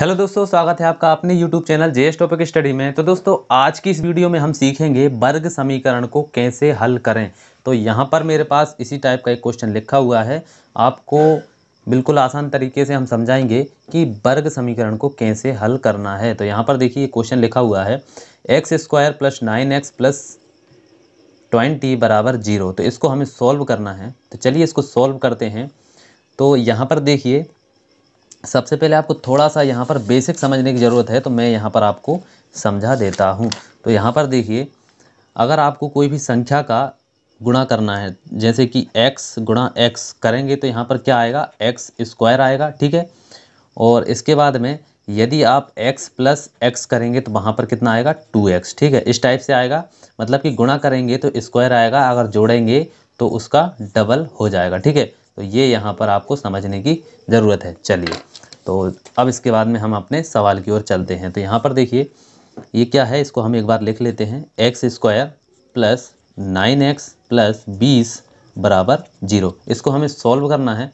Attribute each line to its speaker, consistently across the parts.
Speaker 1: hello दोस्तों स्वागत है आपका अपने YouTube channel S topic study में तो दोस्तों आज की इस वीडियो में हम सीखेंगे वर्ग समीकरण को कैसे हल करें तो यहाँ पर मेरे पास इसी टाइप का एक क्वेश्चन लिखा हुआ है आपको बिल्कुल आसान तरीके से हम समझाएंगे कि वर्ग समीकरण को कैसे हल करना है तो यहाँ पर देखिए क्वेश्चन लिखा हुआ है X square plus nine X plus twenty बराबर जीरो तो इसको हमें सॉल्व करना है तो चलिए इसको सॉल्व करते हैं तो यहाँ पर देखिए सबसे पहले आपको थोड़ा सा यहाँ पर बेसिक समझने की ज़रूरत है तो मैं यहाँ पर आपको समझा देता हूँ तो यहाँ पर देखिए अगर आपको कोई भी संख्या का गुणा करना है जैसे कि x गुणा एक्स करेंगे तो यहाँ पर क्या आएगा एक्स स्क्वायर आएगा ठीक है और इसके बाद में यदि आप x प्लस एक्स करेंगे तो वहाँ पर कितना आएगा 2x ठीक है इस टाइप से आएगा मतलब कि गुणा करेंगे तो स्क्वायर आएगा अगर जोड़ेंगे तो उसका डबल हो जाएगा ठीक है तो ये यहाँ पर आपको समझने की ज़रूरत है चलिए तो अब इसके बाद में हम अपने सवाल की ओर चलते हैं तो यहाँ पर देखिए ये क्या है इसको हम एक बार लिख लेते हैं X square plus nine X plus बीस बराबर जीरो इसको हमें सॉल्व करना है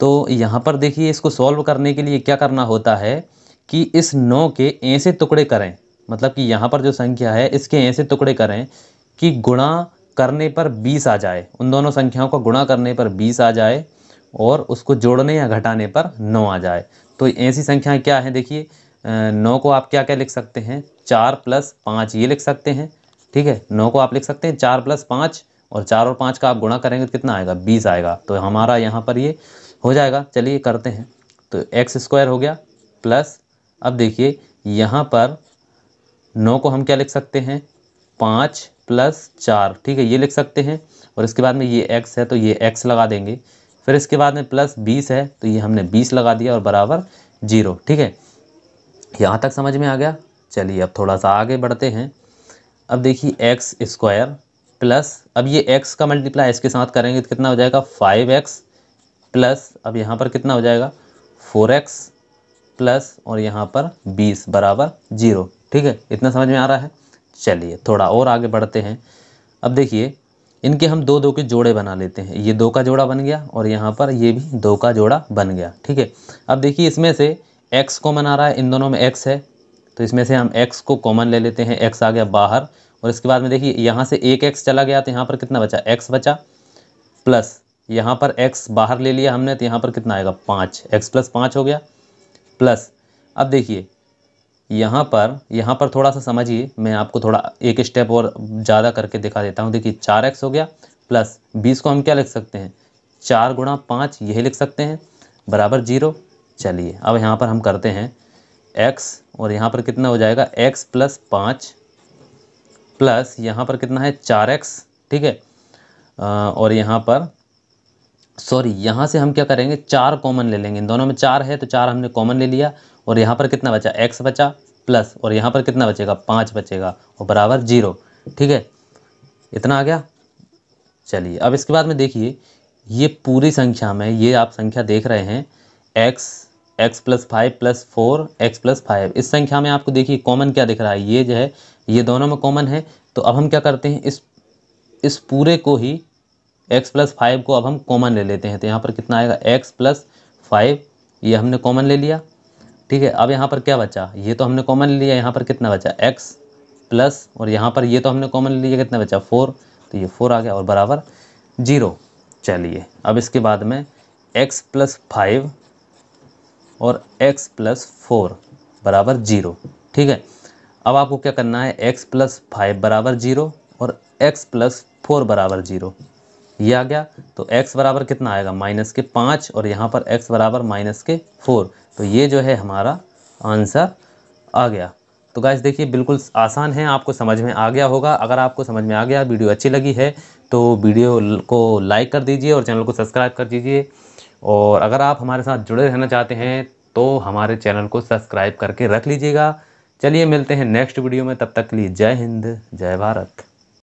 Speaker 1: तो यहाँ पर देखिए इसको सॉल्व करने के लिए क्या करना होता है कि इस नौ के ऐसे टुकड़े करें मतलब कि यहाँ पर जो संख्या है इसके ऐसे टुकड़े करें कि गुणा करने पर बीस आ जाए उन दोनों संख्याओं का गुणा करने पर बीस आ जाए और उसको जोड़ने या घटाने पर नौ आ जाए तो ऐसी संख्याएं क्या हैं देखिए नौ को आप क्या क्या लिख सकते हैं चार प्लस पाँच ये लिख सकते हैं ठीक है नौ को आप लिख सकते हैं चार प्लस पाँच और चार और पाँच का आप गुणा करेंगे तो कितना आएगा बीस आएगा तो हमारा यहाँ पर ये हो जाएगा चलिए करते हैं तो एक्स स्क्वायर हो गया प्लस अब देखिए यहाँ पर नौ को हम क्या लिख सकते हैं पाँच प्लस चार ठीक है ये लिख सकते हैं और इसके बाद में ये एक्स है तो ये एक्स लगा देंगे फिर इसके बाद में प्लस बीस है तो ये हमने बीस लगा दिया और बराबर जीरो ठीक है यहाँ तक समझ में आ गया चलिए अब थोड़ा सा आगे बढ़ते हैं अब देखिए एक्स स्क्वायर प्लस अब ये एक्स का मल्टीप्लाई इसके साथ करेंगे तो कितना हो जाएगा फाइव एक्स प्लस अब यहाँ पर कितना हो जाएगा फोर एक्स प्लस और यहाँ पर बीस बराबर जीरो ठीक है इतना समझ में आ रहा है चलिए थोड़ा और आगे बढ़ते हैं अब देखिए इनके हम दो दो के जोड़े बना लेते हैं ये दो का जोड़ा बन गया और यहाँ पर ये भी दो का जोड़ा बन गया ठीक है अब देखिए इसमें से एक्स कॉमन आ रहा है इन दोनों में एक्स है तो इसमें से हम एक्स को कॉमन ले लेते हैं एक्स आ गया बाहर और इसके बाद में देखिए यहाँ से एक एक्स चला गया तो यहाँ पर कितना बचा एक्स बचा प्लस यहाँ पर एक्स बाहर ले लिया हमने तो यहाँ पर कितना आएगा पाँच एक्स प्लस पाँच हो गया प्लस अब देखिए यहाँ पर यहाँ पर थोड़ा सा समझिए मैं आपको थोड़ा एक स्टेप और ज़्यादा करके दिखा देता हूँ देखिए चार एक्स हो गया प्लस बीस को हम क्या लिख सकते हैं चार गुणा पाँच यही लिख सकते हैं बराबर जीरो चलिए अब यहाँ पर हम करते हैं एक्स और यहाँ पर कितना हो जाएगा एक्स प्लस पाँच प्लस यहाँ पर कितना है चार एक्स ठीक है और यहाँ पर सॉरी यहाँ से हम क्या करेंगे चार कॉमन ले लेंगे इन दोनों में चार है तो चार हमने कॉमन ले लिया और यहाँ पर कितना बचा एक्स बचा प्लस और यहाँ पर कितना बचेगा पाँच बचेगा और बराबर जीरो ठीक है इतना आ गया चलिए अब इसके बाद में देखिए ये पूरी संख्या में ये आप संख्या देख रहे हैं X X plus five plus four X plus five इस संख्या में आपको देखिए कॉमन क्या दिख रहा है ये जो है ये दोनों में कॉमन है तो अब हम क्या करते हैं इस इस पूरे को ही एक्स प्लस फाइव को अब हम कॉमन ले लेते हैं तो यहाँ पर कितना आएगा एक्स प्लस फाइव ये हमने कॉमन ले लिया ठीक है अब यहाँ पर क्या बचा ये तो हमने कॉमन लिया यहाँ पर कितना बचा एक्स प्लस और यहाँ पर ये तो हमने कॉमन लिया कितना बचा फोर तो ये फोर आ गया और बराबर जीरो चलिए अब इसके बाद में एक्स प्लस फाइव और एक्स प्लस फोर बराबर जीरो ठीक है अब आपको क्या करना है एक्स प्लस फाइव बराबर जीरो और एक्स प्लस फोर बराबर जीरो ये आ गया तो x बराबर कितना आएगा माइनस के पाँच और यहाँ पर x बराबर माइनस के फोर तो ये जो है हमारा आंसर आ गया तो गाइज देखिए बिल्कुल आसान है आपको समझ में आ गया होगा अगर आपको समझ में आ गया वीडियो अच्छी लगी है तो वीडियो को लाइक कर दीजिए और चैनल को सब्सक्राइब कर दीजिए और अगर आप हमारे साथ जुड़े रहना चाहते हैं तो हमारे चैनल को सब्सक्राइब करके रख लीजिएगा चलिए मिलते हैं नेक्स्ट वीडियो में तब तक के लिए जय हिंद जय भारत